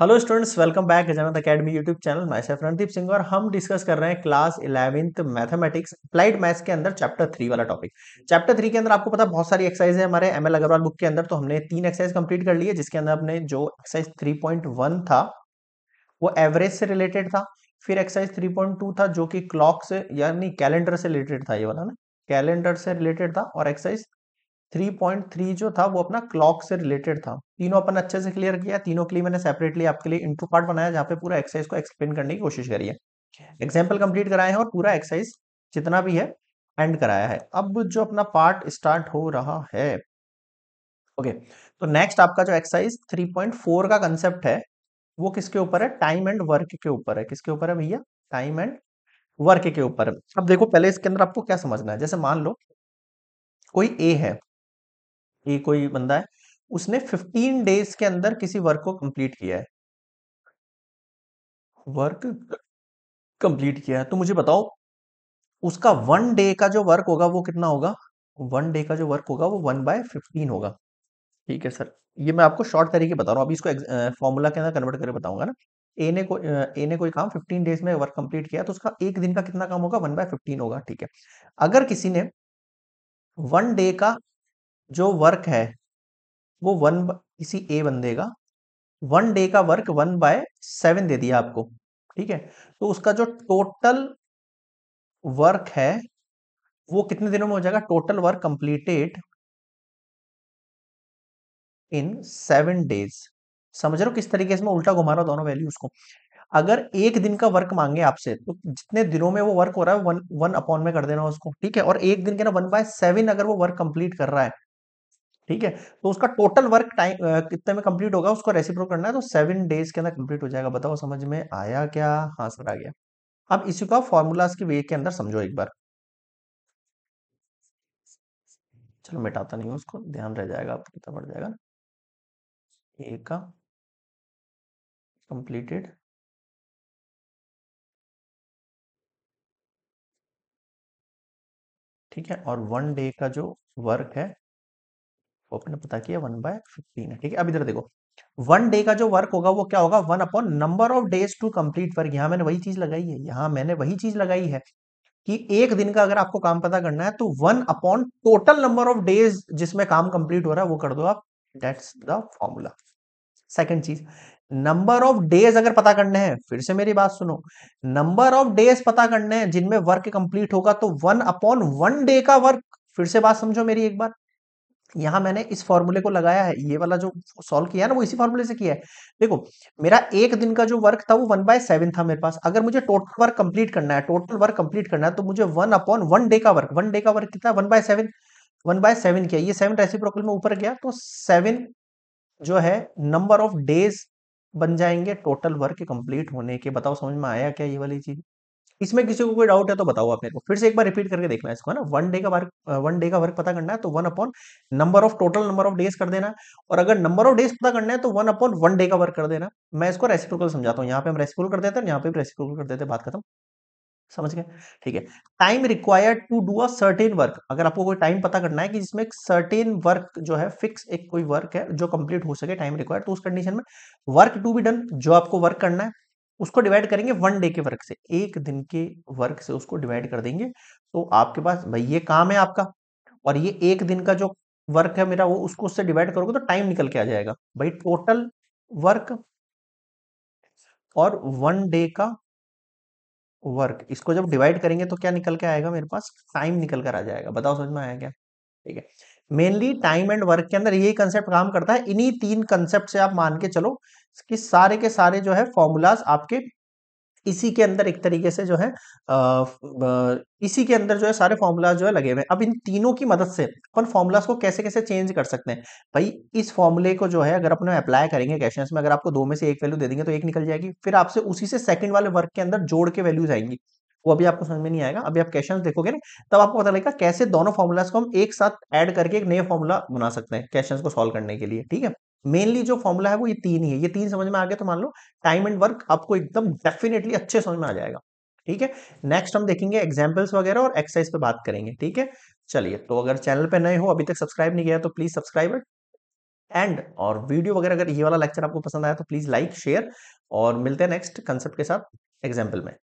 hello students welcome back Janta academy YouTube channel मैं सैफ रणदीप सिंह और हम डिस्कस कर रहे हैं class eleventh mathematics applied maths के अंदर चैप्टर थ्री वाला टॉपिक चैप्टर थ्री के अंदर आपको पता बहुत सारी एक्सरसाइज है हमारे एम एल अग्रवाल बुक के अंदर तो हमने तीन एक्सरसाइज कंप्लीट कर ली है जिसके अंदर हमने जो एक्सरसाइज थ्री पॉइंट वन था वो एवरेज से रिलेटेड था फिर एक्सरसाइज थ्री पॉइंट टू था जो कि क्लॉक से यानी कैलेंडर से रिलेटेड था ये वाला ना कैलेंडर से रिलेटेड था और एक्सरसाइज 3.3 जो था वो अपना क्लॉक से रिलेटेड था तीनों अपन अच्छे से क्लियर किया तीनों के लिए मैंने सेपरेटली आपके लिए इंट्रो पार्ट बनाया जहाँ पे पूरा एक्सरसाइज को एक्सप्लेन करने की कोशिश करी है एग्जाम्पल कंप्लीट कराए हैं और पूरा एक्सरसाइज जितना भी है एंड कराया है अब जो अपना पार्ट स्टार्ट हो रहा है ओके तो नेक्स्ट आपका जो एक्सरसाइज फोर का कंसेप्ट है वो किसके ऊपर है टाइम एंड वर्क के ऊपर है किसके ऊपर है भैया टाइम एंड वर्क के ऊपर अब देखो पहले इसके अंदर आपको क्या समझना है जैसे मान लो कोई ए है ये कोई बंदा है उसने 15 डेज के अंदर किसी वर्क को कंप्लीट किया है वर्क कंप्लीट किया है तो मुझे बताओ उसका वन डे का जो वर्क होगा वो कितना होगा वन डे का जो वर्क होगा वो वन बाय फिफ्टीन होगा ठीक है सर ये मैं आपको शॉर्ट तरीके बता रहा हूँ अभी इसको फॉर्मूला के अंदर कन्वर्ट करके बताऊंगा ना ए ने को ए ने कोई काम 15 डेज में वर्क कंप्लीट किया तो उसका एक दिन का कितना काम होगा वन बाय फिफ्टीन होगा ठीक है अगर किसी ने वन डे का जो वर्क है वो वन इसी ए बंदे का वन डे का वर्क वन बाय सेवन दे दिया आपको ठीक है तो उसका जो टोटल वर्क है वो कितने दिनों में हो जाएगा total work completed in seven days समझ रहे हो किस तरीके से मैं उल्टा घुमा रहा हूं दोनों वैल्यूज को अगर एक दिन का वर्क मांगे आपसे तो जितने दिनों में वो वर्क हो रहा है वन वन अपॉन में कर देना उसको ठीक है और एक दिन के ना वन बाय सेवन अगर वो वर्क कंप्लीट कर रहा है ठीक है तो उसका टोटल वर्क टाइम कितने में कंप्लीट होगा उसको रेसिप्रो करना है तो सेवन डेज के अंदर कंप्लीट हो जाएगा बताओ समझ में आया क्या हाँ सर आ गया अब इसी का फॉर्मूलाज के वे के अंदर समझो एक बार चलो मिटाता नहीं उसको ध्यान रह जाएगा आपको कितना बढ़ जाएगा ए का कंप्लीटेड ठीक है और वन डे का जो वर्क है आपने पता किया वन बाय फिफ्टीन है ठीक है अब इधर देखो वन डे का जो वर्क होगा वो क्या होगा one upon number of days to complete work यहाँ मैंने वही चीज लगाई है यहाँ मैंने वही चीज लगाई है कि एक दिन का अगर आपको काम पता करना है तो one upon total number of days जिसमें काम कंप्लीट हो रहा है वो कर दो आप दैट्स द फॉर्मूला सेकंड चीज नंबर ऑफ डेज अगर पता करने हैं फिर से मेरी बात सुनो नंबर ऑफ डेज पता करने हैं जिनमें वर्क कंप्लीट होगा तो वन अपॉन वन डे का वर्क फिर से बात समझो मेरी एक बार यहां मैंने इस फॉर्मूले को लगाया है ये वाला जो सॉल्व किया है ना वो इसी फॉर्मूले से किया है देखो मेरा एक दिन का जो वर्क था वो वन बाय सेवन था मेरे पास अगर मुझे टोटल वर्क कंप्लीट करना है टोटल वर्क कंप्लीट करना है तो मुझे वन अपॉन वन डे का वर्क वन डे का वर्क कितना one by seven one by seven किया ये सेवन रेसिप्रोकल में ऊपर गया तो सेवन जो है नंबर ऑफ डेज बन जाएंगे टोटल वर्क कंप्लीट होने के बताओ समझ में आया क्या ये वाली चीज इसमें किसी को कोई डाउट है तो बताओ आप मेरे को फिर से एक बार रिपीट करके देखना इसको है ना वन डे का वर्क वन डे का वर्क पता करना है तो one upon number of total number of days कर देना और अगर नंबर ऑफ डेज पता करना है तो वन अपॉन वन डे का वर्क कर देना मैं इसको रेसिप्रोकल समझाता हूँ यहाँ पे हम रेसिप्रोकल कर देते हैं यहाँ पे भी रेसिप्रोकल कर देते बात खत्म समझ गए ठीक है time required to do a certain work अगर आपको कोई टाइम पता करना है कि जिसमें एक सर्टेन वर्क जो है फिक्स एक कोई वर्क है जो कंप्लीट हो सके टाइम रिक्वायर्ड तो उस कंडीशन में वर्क टू बी डन जो आपको वर्क करना है उसको डिवाइड करेंगे वन डे के वर्क से एक दिन के वर्क से उसको डिवाइड कर देंगे तो आपके पास भाई ये काम है आपका और ये एक दिन का जो वर्क है मेरा वो उसको उससे डिवाइड करोगे तो टाइम निकल के आ जाएगा भाई टोटल वर्क और वन डे का वर्क इसको जब डिवाइड करेंगे तो क्या निकल के आएगा मेरे पास टाइम निकल कर आ जाएगा बताओ समझ में आया क्या ठीक है मेनली टाइम एंड वर्क के अंदर यही कंसेप्ट काम करता है इन्हीं तीन कंसेप्ट से आप मान के चलो कि सारे के सारे जो है फॉर्मूलाज आपके इसी के अंदर एक तरीके से जो है इसी के अंदर जो है सारे फॉर्मूलाज जो है लगे हुए हैं अब इन तीनों की मदद से अपन फॉर्मूलाज को कैसे कैसे चेंज कर सकते हैं भाई इस फॉर्मूले को जो है अगर अपने अप्लाई करेंगे क्वेश्चन में अगर आपको दो में से एक वैल्यू दे देंगे तो एक निकल जाएगी फिर आपसे उसी से सेकंड वाले वर्क के अंदर जोड़ के वैल्यूज आएंगी वो अभी आपको समझ में नहीं आएगा अभी आप क्वेश्चन देखोगे ना तब आपको पता लगेगा कैसे दोनों फॉर्मूलाज को हम एक साथ ऐड करके एक नए फॉर्मूला बना सकते हैं क्वेश्चन को सॉल्व करने के लिए ठीक है मेनली जो फॉर्मूला है वो ये तीन ही है ये तीन समझ में आ गया तो मान लो टाइम एंड वर्क आपको एकदम डेफिनेटली अच्छे समझ में आ जाएगा ठीक है नेक्स्ट हम देखेंगे एग्जाम्पल्स वगैरह और एक्सरसाइज पे बात करेंगे ठीक है चलिए तो अगर चैनल पर नए हो अभी तक सब्सक्राइब नहीं किया तो प्लीज सब्सक्राइब एंड और वीडियो वगैरह अगर ये वाला लेक्चर आपको पसंद आया तो प्लीज लाइक शेयर और मिलते हैं नेक्स्ट कंसेप्ट के साथ एग्जाम्पल में